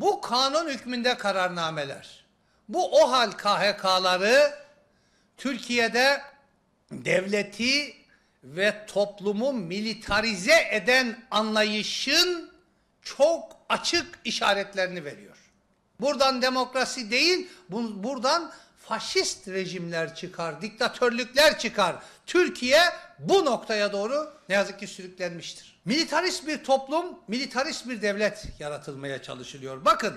Bu kanun hükmünde kararnameler. Bu OHAL KHK'ları Türkiye'de devleti ve toplumu militarize eden anlayışın çok açık işaretlerini veriyor. Buradan demokrasi değil, buradan faşist rejimler çıkar, diktatörlükler çıkar. Türkiye bu noktaya doğru ne yazık ki sürüklenmiştir. Militarist bir toplum, militarist bir devlet yaratılmaya çalışılıyor. Bakın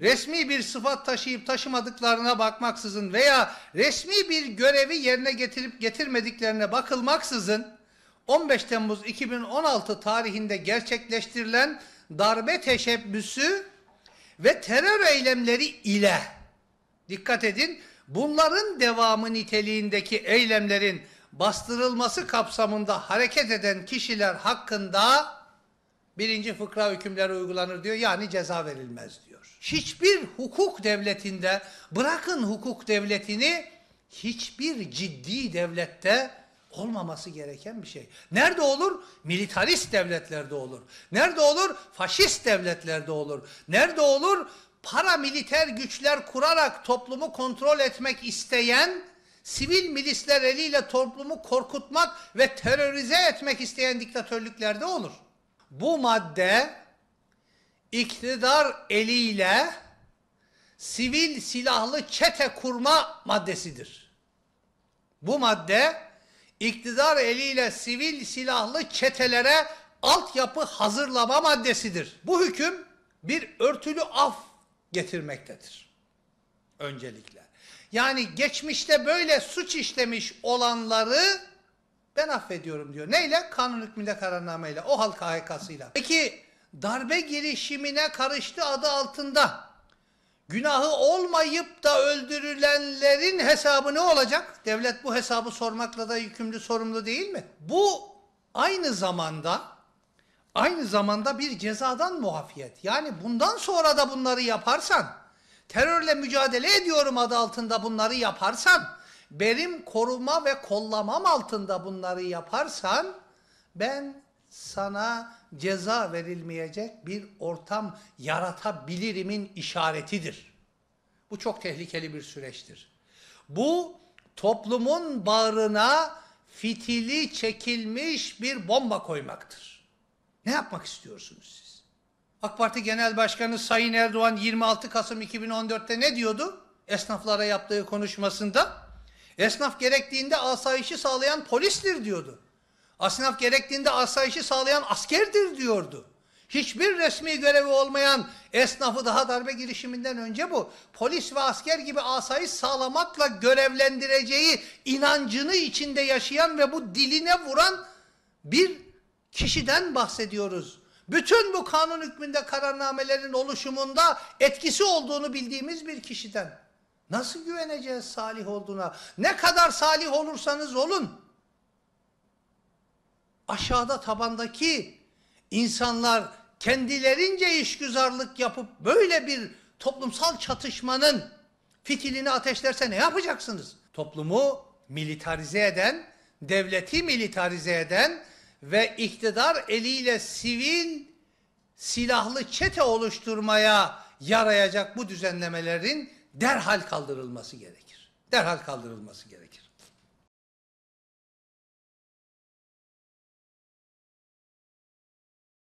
resmi bir sıfat taşıyıp taşımadıklarına bakmaksızın veya resmi bir görevi yerine getirip getirmediklerine bakılmaksızın 15 Temmuz 2016 tarihinde gerçekleştirilen darbe teşebbüsü ve terör eylemleri ile dikkat edin bunların devamı niteliğindeki eylemlerin bastırılması kapsamında hareket eden kişiler hakkında birinci fıkra hükümleri uygulanır diyor. Yani ceza verilmez diyor. Hiçbir hukuk devletinde bırakın hukuk devletini hiçbir ciddi devlette olmaması gereken bir şey. Nerede olur? Militarist devletlerde olur. Nerede olur? Faşist devletlerde olur. Nerede olur? Paramiliter güçler kurarak toplumu kontrol etmek isteyen sivil milisler eliyle toplumu korkutmak ve terörize etmek isteyen diktatörlüklerde olur. Bu madde iktidar eliyle sivil silahlı çete kurma maddesidir. Bu madde iktidar eliyle sivil silahlı çetelere altyapı hazırlama maddesidir. Bu hüküm bir örtülü af getirmektedir. Öncelikle. Yani geçmişte böyle suç işlemiş olanları ben affediyorum diyor. Neyle? Kanun hükmünde kararnameyle, o halk AHK'sıyla. Peki darbe girişimine karıştı adı altında günahı olmayıp da öldürülenlerin hesabı ne olacak? Devlet bu hesabı sormakla da yükümlü sorumlu değil mi? Bu aynı zamanda aynı zamanda bir cezadan muafiyet. Yani bundan sonra da bunları yaparsan terörle mücadele ediyorum adı altında bunları yaparsan, benim koruma ve kollamam altında bunları yaparsan, ben sana ceza verilmeyecek bir ortam yaratabilirimin işaretidir. Bu çok tehlikeli bir süreçtir. Bu toplumun bağrına fitili çekilmiş bir bomba koymaktır. Ne yapmak istiyorsunuz siz? AK Parti Genel Başkanı Sayın Erdoğan 26 Kasım 2014'te ne diyordu? Esnaflara yaptığı konuşmasında. Esnaf gerektiğinde asayişi sağlayan polistir diyordu. Esnaf gerektiğinde asayişi sağlayan askerdir diyordu. Hiçbir resmi görevi olmayan esnafı daha darbe girişiminden önce bu polis ve asker gibi asayiş sağlamakla görevlendireceği inancını içinde yaşayan ve bu diline vuran bir kişiden bahsediyoruz bütün bu kanun hükmünde kararnamelerin oluşumunda etkisi olduğunu bildiğimiz bir kişiden nasıl güveneceğiz salih olduğuna? Ne kadar salih olursanız olun aşağıda tabandaki insanlar kendilerince işgüzarlık yapıp böyle bir toplumsal çatışmanın fitilini ateşlerse ne yapacaksınız? Toplumu militarize eden, devleti militarize eden, ve iktidar eliyle sivil silahlı çete oluşturmaya yarayacak bu düzenlemelerin derhal kaldırılması gerekir. Derhal kaldırılması gerekir.